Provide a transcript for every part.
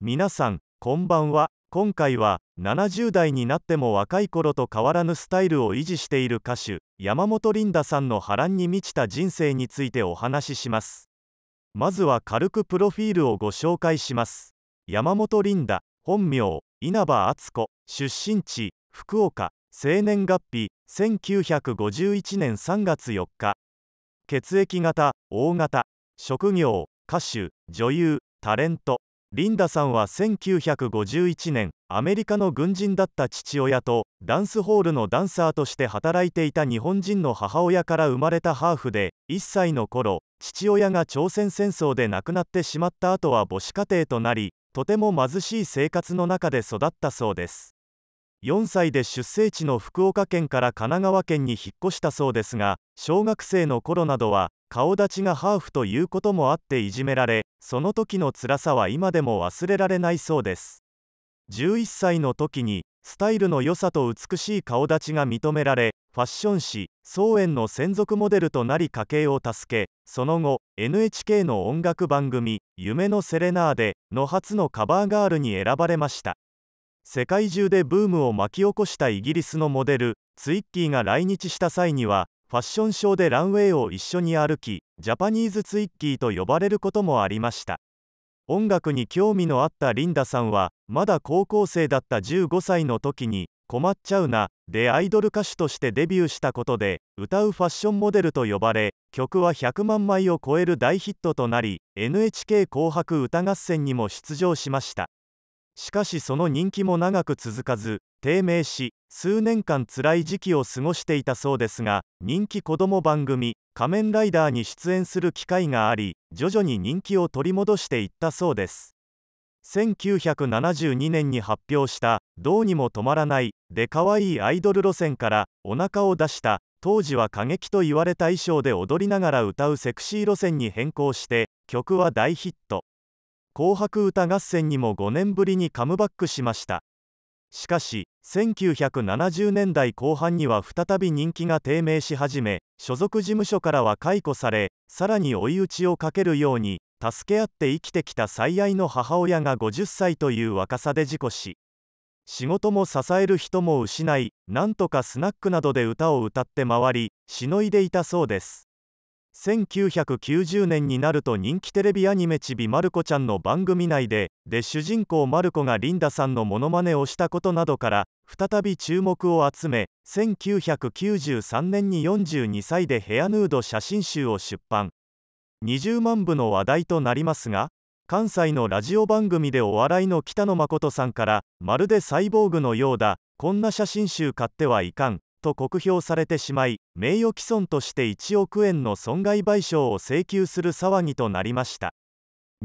皆さんこんばんは今回は70代になっても若い頃と変わらぬスタイルを維持している歌手山本リンダさんの波乱に満ちた人生についてお話ししますまずは軽くプロフィールをご紹介します山本リンダ本名稲葉敦子出身地福岡生年月日1951年3月4日血液型 O 型職業歌手女優タレントリンダさんは1951年アメリカの軍人だった父親とダンスホールのダンサーとして働いていた日本人の母親から生まれたハーフで1歳の頃父親が朝鮮戦争で亡くなってしまった後は母子家庭となりとても貧しい生活の中で育ったそうです4歳で出生地の福岡県から神奈川県に引っ越したそうですが小学生の頃などは顔立ちがハーフということもあっていじめられその時の辛さは今でも忘れられないそうです11歳の時にスタイルの良さと美しい顔立ちが認められファッション誌「宗園」の専属モデルとなり家計を助けその後 NHK の音楽番組「夢のセレナーデ」の初のカバーガールに選ばれました世界中でブームを巻き起こしたイギリスのモデルツイッキーが来日した際にはファッションショーでランウェイを一緒に歩きジャパニーズツイッキーと呼ばれることもありました音楽に興味のあったリンダさんはまだ高校生だった15歳の時に「困っちゃうな」でアイドル歌手としてデビューしたことで歌うファッションモデルと呼ばれ曲は100万枚を超える大ヒットとなり NHK 紅白歌合戦にも出場しましたしかしその人気も長く続かず低迷し数年間辛い時期を過ごしていたそうですが人気子ども番組「仮面ライダー」に出演する機会があり徐々に人気を取り戻していったそうです1972年に発表した「どうにも止まらない」で可愛いアイドル路線からお腹を出した当時は過激と言われた衣装で踊りながら歌うセクシー路線に変更して曲は大ヒット「紅白歌合戦」にも5年ぶりにカムバックしましたしかし1970年代後半には再び人気が低迷し始め所属事務所からは解雇されさらに追い打ちをかけるように助け合って生きてきた最愛の母親が50歳という若さで事故し仕事も支える人も失いなんとかスナックなどで歌を歌って回りしのいでいたそうです1990年になると人気テレビアニメ「ちびまる子ちゃん」の番組内でで主人公まる子がリンダさんのモノマネをしたことなどから再び注目を集め1993年に42歳でヘアヌード写真集を出版20万部の話題となりますが関西のラジオ番組でお笑いの北野誠さんからまるでサイボーグのようだこんな写真集買ってはいかんと酷評されてしまい名誉毀損として1億円の損害賠償を請求する騒ぎとなりました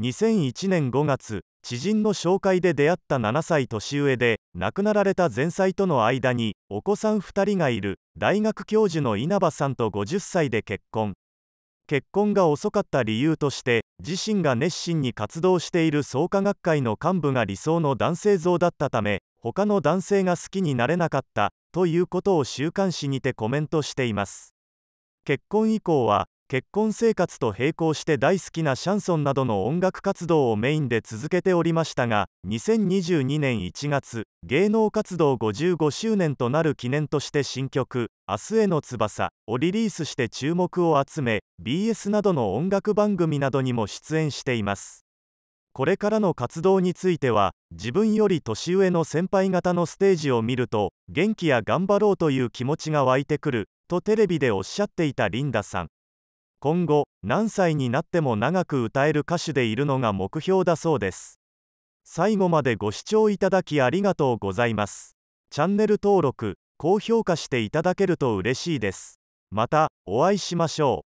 2001年5月知人の紹介で出会った7歳年上で亡くなられた前妻との間にお子さん2人がいる大学教授の稲葉さんと50歳で結婚結婚が遅かった理由として自身が熱心に活動している創価学会の幹部が理想の男性像だったため他の男性が好きになれなかったということを週刊誌にてコメントしています結婚以降は結婚生活と並行して大好きなシャンソンなどの音楽活動をメインで続けておりましたが2022年1月芸能活動55周年となる記念として新曲「明日への翼」をリリースして注目を集め BS などの音楽番組などにも出演していますこれからの活動については自分より年上の先輩方のステージを見ると元気や頑張ろうという気持ちが湧いてくるとテレビでおっしゃっていたリンダさん今後何歳になっても長く歌える歌手でいるのが目標だそうです最後までご視聴いただきありがとうございますチャンネル登録高評価していただけると嬉しいですまたお会いしましょう